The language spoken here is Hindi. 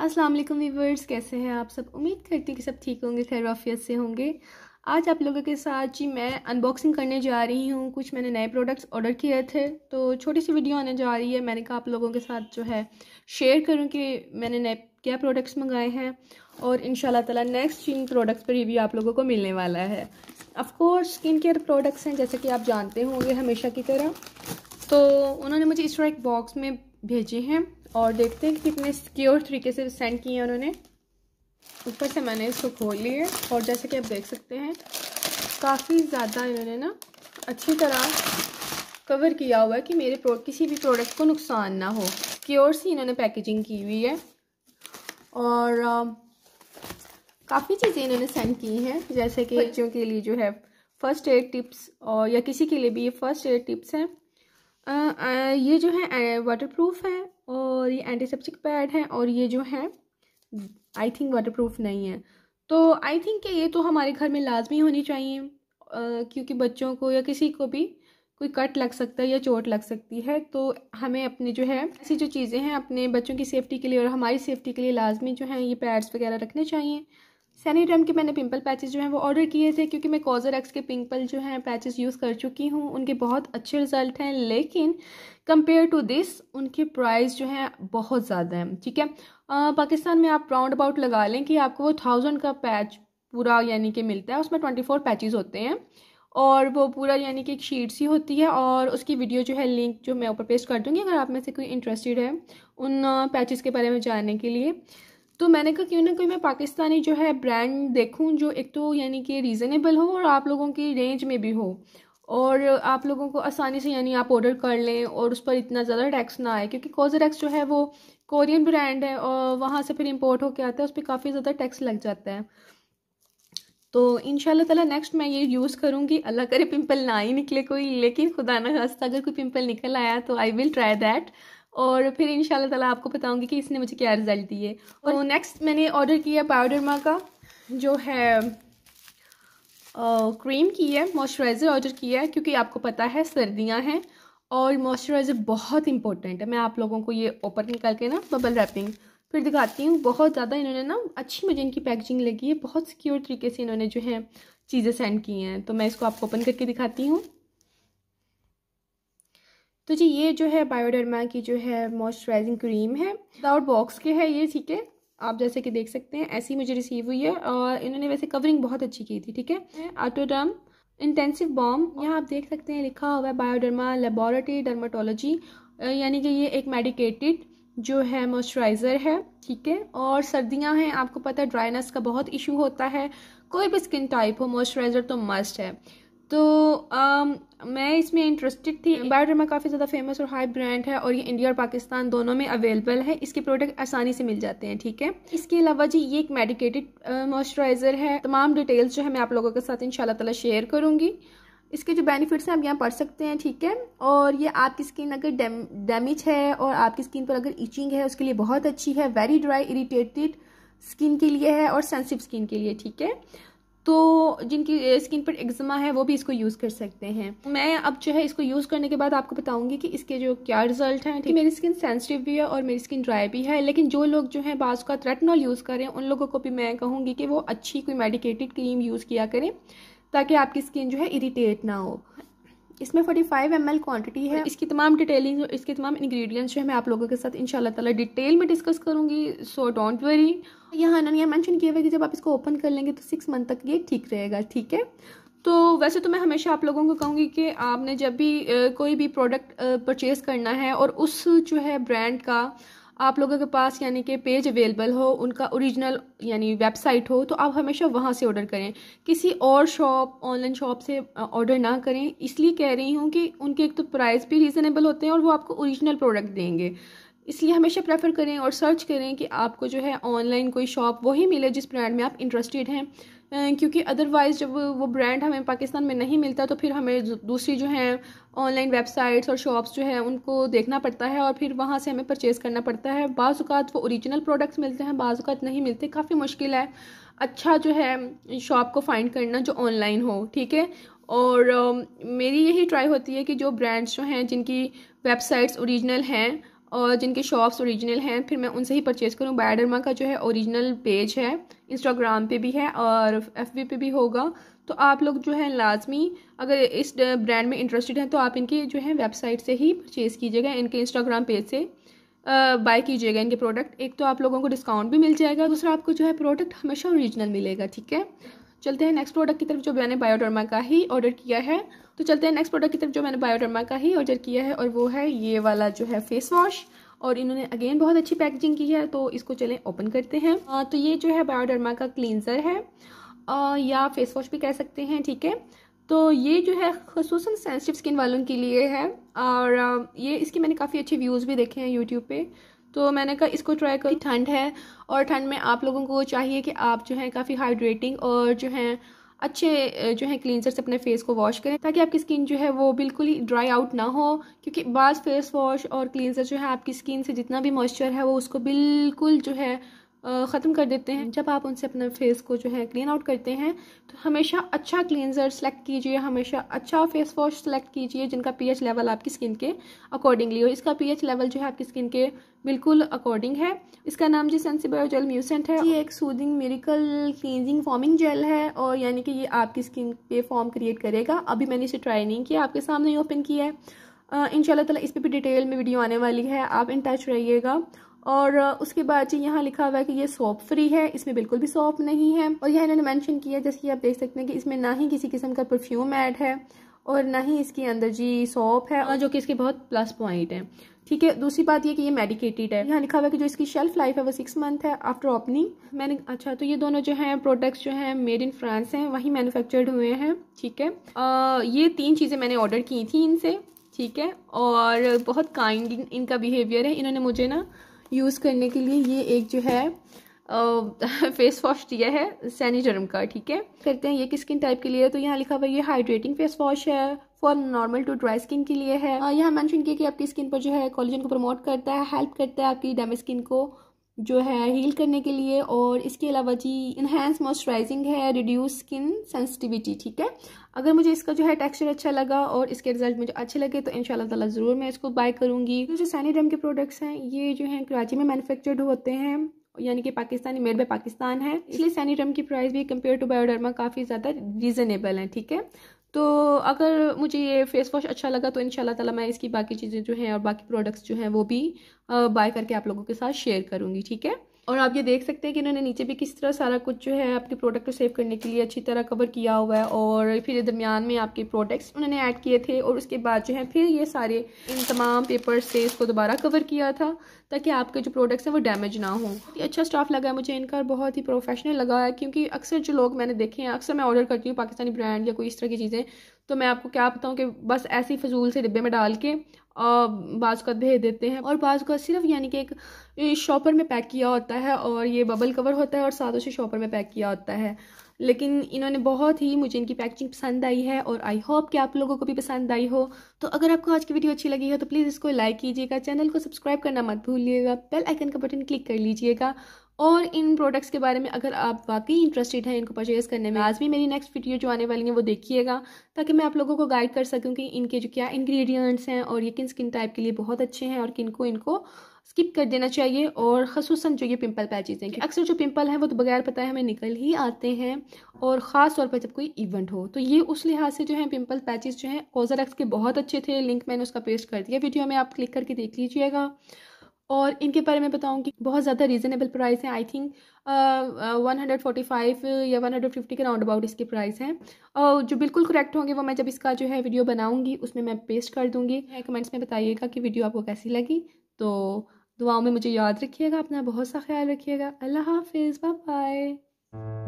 अस्सलाम वालेकुम वीवर्स कैसे हैं आप सब उम्मीद करती हूँ कि सब ठीक होंगे खैर वाफियत से होंगे आज आप लोगों के साथ जी मैं अनबॉक्सिंग करने जा रही हूँ कुछ मैंने नए प्रोडक्ट्स ऑर्डर किए थे तो छोटी सी वीडियो आने जा रही है मैंने कहा आप लोगों के साथ जो है शेयर करूँ कि मैंने नए क्या प्रोडक्ट्स मंगाए हैं और इन ताला नेक्स्ट इन प्रोडक्ट्स पर रिव्यू आप लोगों को मिलने वाला है अफ़कोर्स स्किन केयर प्रोडक्ट्स हैं जैसे कि आप जानते होंगे हमेशा की तरह तो उन्होंने मुझे इस तरह एक बॉक्स में भेजे हैं और देखते हैं कितने सिक्योर तरीके से सेंड किए हैं उन्होंने ऊपर से मैंने इसको खोल लिया और जैसे कि आप देख सकते हैं काफ़ी ज़्यादा इन्होंने ना अच्छी तरह कवर किया हुआ है कि मेरे किसी भी प्रोडक्ट को नुकसान ना हो सिक्योर सी इन्होंने पैकेजिंग की हुई है और काफ़ी चीज़ें इन्होंने सेंड की हैं जैसे कि बच्चों के लिए जो है फ़र्स्ट एड टिप्स और या किसी के लिए भी ये फ़र्स्ट एड टिप्स हैं ये जो है वाटर प्रूफ है और ये एंटीसेप्टिक पैड है और ये जो है आई थिंक वाटरप्रूफ नहीं है तो आई थिंक ये तो हमारे घर में लाजमी होनी चाहिए क्योंकि बच्चों को या किसी को भी कोई कट लग सकता है या चोट लग सकती है तो हमें अपने जो है ऐसी जो चीज़ें हैं अपने बच्चों की सेफ़्टी के लिए और हमारी सेफ़्टी के लिए लाजमी जो है ये पैड्स वगैरह रखने चाहिए सैनी ड्रम के मैंने पिंपल पैचेस जो हैं वो ऑर्डर किए थे क्योंकि मैं कॉजर एक्स के पिंपल जो हैं पैचेस यूज़ कर चुकी हूँ उनके बहुत अच्छे रिजल्ट हैं लेकिन कंपेयर टू दिस उनके प्राइस जो हैं बहुत ज़्यादा हैं ठीक है आ, पाकिस्तान में आप राउंड अबाउट लगा लें कि आपको वो थाउजेंड का पैच पूरा यानी कि मिलता है उसमें ट्वेंटी फोर पैचेज़ होते हैं और वो पूरा यानी कि एक शीट सी होती है और उसकी वीडियो जो है लिंक जो मैं ऊपर पेस्ट कर दूँगी अगर आप में से कोई इंटरेस्टेड है उन पैचेस के बारे में जानने के लिए तो मैंने कहा क्यों ना कोई मैं पाकिस्तानी जो है ब्रांड देखूं जो एक तो यानी कि रीज़नेबल हो और आप लोगों की रेंज में भी हो और आप लोगों को आसानी से यानी आप ऑर्डर कर लें और उस पर इतना ज़्यादा टैक्स ना आए क्योंकि कोजरैक्स जो है वो कोरियन ब्रांड है और वहाँ से फिर इम्पोर्ट होकर आता है उस पर काफ़ी ज़्यादा टैक्स लग जाता है तो इन ताला नेक्स्ट मैं ये यूज़ करूँगी अल्लाह करे पिंपल ना ही निकले कोई लेकिन खुदा ना खास्ता अगर कोई पिंपल निकल आया तो आई विल ट्राई दैट और फिर इन ताला आपको बताऊँगी कि इसने मुझे क्या रिज़ल्ट दिए और नेक्स्ट मैंने ऑर्डर किया पाउडरमा का जो है क्रीम की है मॉइस्चराइज़र ऑर्डर किया है क्योंकि आपको पता है सर्दियाँ हैं और मॉइस्चराइज़र बहुत इंपॉर्टेंट है मैं आप लोगों को ये ओपन करके ना बबल रैपिंग फिर दिखाती हूँ बहुत ज़्यादा इन्होंने ना अच्छी मुझे इनकी पैकेजिंग लगी है बहुत सिक्योर तरीके से इन्होंने जो है चीज़ें सेंड की हैं तो मैं इसको आपको ओपन करके दिखाती हूँ तो जी ये जो है बायोडर्मा की जो है मॉइस्चराइजिंग क्रीम है विदाउट बॉक्स के है ये ठीक है आप जैसे कि देख सकते हैं ऐसी मुझे रिसीव हुई है और इन्होंने वैसे कवरिंग बहुत अच्छी की थी ठीक है आटोडर्म इंटेंसिव बॉम यहाँ आप देख सकते हैं लिखा हुआ है बायोडर्मा लेबॉरेटरी डर्माटोलॉजी यानी कि ये एक मेडिकेटेड जो है मॉइस्चराइज़र है ठीक है और सर्दियां हैं आपको पता है ड्राइनेस का बहुत इशू होता है कोई भी स्किन टाइप हो मॉइस्चराइज़र तो मस्ट है तो मैं इसमें इंटरेस्टेड थी बायोड्रामा काफ़ी ज़्यादा फेमस और हाई ब्रांड है और ये इंडिया और पाकिस्तान दोनों में अवेलेबल है इसके प्रोडक्ट आसानी से मिल जाते हैं ठीक है इसके अलावा जी ये एक मेडिकेटेड मॉइस्चराइज़र है तमाम डिटेल्स जो है मैं आप लोगों के साथ इन तला शेयर करूँगी इसके जो बेनिफिट्स हैं आप यहाँ पढ़ सकते हैं ठीक है और ये आपकी स्किन अगर डैमेज है और आपकी स्किन पर अगर इचिंग है उसके लिए बहुत अच्छी है वेरी ड्राई इरीटेटेड स्किन के लिए है और सेंसिटिव स्किन के लिए ठीक है तो जिनकी स्किन पर एक्जमा है वो भी इसको यूज़ कर सकते हैं मैं अब जो है इसको यूज़ करने के बाद आपको बताऊंगी कि इसके जो क्या रिजल्ट हैं ठीक मेरी स्किन सेंसिटिव भी है और मेरी स्किन ड्राई भी है लेकिन जो लोग जो हैं बाज़ का थ्रेटनॉल यूज़ करें उन लोगों को भी मैं कहूँगी कि वो अच्छी कोई मेडिकेटेड क्रीम यूज़ किया करें ताकि आपकी स्किन जो है इरीटेट ना हो इसमें 45 फाइव एम क्वान्टिटी है इसकी तमाम डिटेलिंग इसके तमाम इंग्रेडिएंट्स जो है मैं आप लोगों के साथ इन ताला डिटेल में डिस्कस करूँगी सो डोंट वरी यहाँ अनन्या मैंशन किया हुआ है कि जब आप इसको ओपन कर लेंगे तो सिक्स मंथ तक ये ठीक रहेगा ठीक है तो वैसे तो मैं हमेशा आप लोगों को कहूँगी कि आपने जब भी कोई भी प्रोडक्ट परचेज़ करना है और उस जो है ब्रांड का आप लोगों के पास यानी कि पेज अवेलेबल हो उनका ओरिजिनल यानी वेबसाइट हो तो आप हमेशा वहाँ से ऑर्डर करें किसी और शॉप ऑनलाइन शॉप से ऑर्डर ना करें इसलिए कह रही हूँ कि उनके एक तो प्राइस भी रीज़नेबल होते हैं और वो आपको ओरिजिनल प्रोडक्ट देंगे इसलिए हमेशा प्रेफर करें और सर्च करें कि आपको जो है ऑनलाइन कोई शॉप वही मिले जिस ब्रांड में आप इंटरेस्टेड हैं क्योंकि अदरवाइज़ जब वो ब्रांड हमें पाकिस्तान में नहीं मिलता तो फिर हमें दूसरी जो है ऑनलाइन वेबसाइट्स और शॉप्स जो है उनको देखना पड़ता है और फिर वहाँ से हमें परचेज़ करना पड़ता है बाज़ात वो ओरिजिनल प्रोडक्ट्स मिलते हैं बाज़ात नहीं मिलते काफ़ी मुश्किल है अच्छा जो है शॉप को फाइंड करना जो ऑनलाइन हो ठीक है और मेरी यही ट्राई होती है कि जो ब्रांड्स जो हैं जिनकी वेबसाइट्स ओरिजिनल हैं और जिनके शॉप्स ओरिजिनल हैं फिर मैं उनसे ही परचेज़ करूँ बायोडर्मा का जो है ओरिजिनल पेज है इंस्टाग्राम पे भी है और एफ पे भी होगा तो आप लोग जो है लाजमी अगर इस ब्रांड में इंटरेस्टेड हैं तो आप इनके जो है वेबसाइट से ही परचेज़ कीजिएगा इनके इंस्टाग्राम पेज से बाय कीजिएगा इनके प्रोडक्ट एक तो आप लोगों को डिस्काउंट भी मिल जाएगा दूसरा आपको जो है प्रोडक्ट हमेशा ओरिजिनल मिलेगा ठीक है चलते हैं नेक्स्ट प्रोडक्ट की तरफ जो मैंने बायोडर्मा का ही ऑर्डर किया है तो चलते हैं नेक्स्ट प्रोडक्ट की तरफ जो मैंने बायोडर्मा का ही ऑर्डर किया है और वो है ये वाला जो है फेस वॉश और इन्होंने अगेन बहुत अच्छी पैकेजिंग की है तो इसको चलें ओपन करते हैं आ, तो ये जो है बायोडर्मा का क्लींजर है आ, या फेस वॉश भी कह सकते हैं ठीक है तो ये जो है खसूस सेंसिटिव स्किन वालों के लिए है और ये इसकी मैंने काफ़ी अच्छे व्यूज़ भी देखे हैं यूट्यूब पे तो मैंने कहा इसको ट्राई कर ठंड है और ठंड में आप लोगों को चाहिए कि आप जो है काफ़ी हाइड्रेटिंग और जो है अच्छे जो है क्लींजर से अपने फेस को वॉश करें ताकि आपकी स्किन जो है वो बिल्कुल ही ड्राई आउट ना हो क्योंकि बाद फेस वॉश और क्लींजर जो है आपकी स्किन से जितना भी मॉइस्चर है वो उसको बिल्कुल जो है ख़त्म कर देते हैं जब आप उनसे अपने फेस को जो है क्लीन आउट करते हैं तो हमेशा अच्छा क्लींजर सेलेक्ट कीजिए हमेशा अच्छा फेस वॉश सेलेक्ट कीजिए जिनका पीएच लेवल आपकी स्किन के अकॉर्डिंगली हो इसका पीएच लेवल जो है आपकी स्किन के बिल्कुल अकॉर्डिंग है इसका नाम जी सेंसीबायो जेल म्यूसेंट है ये एक soothing miracle cleansing foaming gel है और यानी कि ये आपकी स्किन पे फॉर्म क्रिएट करेगा अभी मैंने इसे ट्राई नहीं किया आपके सामने ही ओपन किया है इन शाला इस पर भी डिटेल में वीडियो आने वाली है आप इन टच रहिएगा और उसके बाद जी यहाँ लिखा हुआ है कि ये सॉप फ्री है इसमें बिल्कुल भी सॉप नहीं है और यह इन्होंने मेंशन किया है जैसे कि आप देख सकते हैं कि इसमें ना ही किसी किस्म का परफ्यूम ऐड है और ना ही इसके अंदर जी सॉप है और हाँ, जो कि इसके बहुत प्लस पॉइंट है ठीक है दूसरी बात ये कि ये मेडिकेटेड है यहाँ लिखा हुआ है कि जो इसकी शेल्फ लाइफ है वो सिक्स मंथ है आफ्टर ओपनिंग मैंने अच्छा तो ये दोनों जो हैं प्रोडक्ट्स जो हैं मेड इन फ्रांस हैं वहीं मैन्युफैक्चर्ड हुए हैं ठीक है आ, ये तीन चीज़ें मैंने ऑर्डर की थी इनसे ठीक है और बहुत काइंड इनका बिहेवियर है इन्होंने मुझे ना यूज़ करने के लिए ये एक जो है फेस वॉश दिया है सैनिजर्म का ठीक है करते हैं ये किस स्किन टाइप के लिए है तो यहाँ लिखा हुआ ये हाइड्रेटिंग फेस वॉश है for normal to dry skin के लिए है यहाँ मेंशन किया कि आपकी स्किन पर जो है कॉलेजन को प्रमोट करता है हेल्प करता है आपकी डैमेज स्किन को जो है हील करने के लिए और इसके अलावा जी इन्हेंस मॉइस्चराइजिंग है रिड्यूस स्किन सेंसिटिविटी ठीक है अगर मुझे इसका जो है टेक्सचर अच्छा लगा और इसके रिजल्ट मुझे अच्छे लगे तो इन ताला ज़रूर मैं इसको बाय करूँगी तो जो ड्रम के प्रोडक्ट्स हैं ये जो है कराची में मैनुफेक्चर्ड होते हैं यानी कि पाकिस्तानी मेड बाय पाकिस्तान है इसलिए सैनीडम की प्राइस भी कंपेयर टू बायोडर्मा काफ़ी ज़्यादा रीजनेबल है ठीक है तो अगर मुझे ये फेस वॉश अच्छा लगा तो इन ताला मैं इसकी बाकी चीज़ें जो हैं और बाकी प्रोडक्ट्स जो हैं वो भी बाय करके आप लोगों के साथ शेयर करूँगी ठीक है और आप ये देख सकते हैं कि इन्होंने नीचे भी किस तरह सारा कुछ जो है आपके प्रोडक्ट को सेव करने के लिए अच्छी तरह कवर किया हुआ है और फिर दरमियान में आपके प्रोडक्ट्स उन्होंने ऐड किए थे और उसके बाद जो है फिर ये सारे इन तमाम पेपर्स से इसको दोबारा कवर किया था ताकि आपके जो प्रोडक्ट्स हैं वो डैमेज ना हो अच्छा स्टाफ लगा है मुझे इनका बहुत ही प्रोफेशनल लगा है क्योंकि अक्सर जो लोग मैंने देखे हैं अक्सर मैं ऑर्डर करती हूँ पाकिस्तानी ब्रांड या कोई इस तरह की चीज़ें तो मैं आपको क्या बताऊँ कि बस ऐसी फजूल से डिब्बे में डाल के बाज का भेज देते हैं और बाजू का सिर्फ यानी कि एक शॉपर में पैक किया होता है और ये बबल कवर होता है और साथ उसे शॉपर में पैक किया होता है लेकिन इन्होंने बहुत ही मुझे इनकी पैकेजिंग पसंद आई है और आई होप कि आप लोगों को भी पसंद आई हो तो अगर आपको आज की वीडियो अच्छी लगी हो तो प्लीज़ इसको लाइक कीजिएगा चैनल को सब्सक्राइब करना मत भूलिएगा बेल आइकन का बटन क्लिक कर लीजिएगा और इन प्रोडक्ट्स के बारे में अगर आप वाकई इंटरेस्टेड हैं इनको परचेज़ करने में आज भी मेरी नेक्स्ट वीडियो जो आने वाली है वो देखिएगा ताकि मैं आप लोगों को गाइड कर सकूँ कि इनके जो क्या इंग्रेडिएंट्स हैं और ये किन स्किन टाइप के लिए बहुत अच्छे हैं और किन को इनको स्किप कर देना चाहिए और खसूस जो ये पिम्पल पैचेज़ हैं अक्सर जो पिम्पल हैं वो तो बगैर पता है हमें निकल ही आते हैं और ख़ास तौर पर जब कोई इवेंट हो तो ये उस लिहाज से जो है पिम्पल पैचेज़ जो हैं कोजरक्स के बहुत अच्छे थे लिंक मैंने उसका पेस्ट कर दिया वीडियो में आप क्लिक करके देख लीजिएगा और इनके बारे में बताऊँगी बहुत ज़्यादा रीज़नेबल प्राइस है I think one hundred forty five या वन हंड्रेड फिफ्टी के राउंड अबाउट इसके प्राइस हैं और जो बिल्कुल करेक्ट होंगे वो मैं जब इसका जो है वीडियो बनाऊँगी उसमें मैं पेस्ट कर दूँगी कमेंट्स में बताइएगा कि वीडियो आपको कैसी लगी तो दुआओं में मुझे याद रखिएगा अपना बहुत सा ख्याल रखिएगा अल्लाह हाफिज़ बाय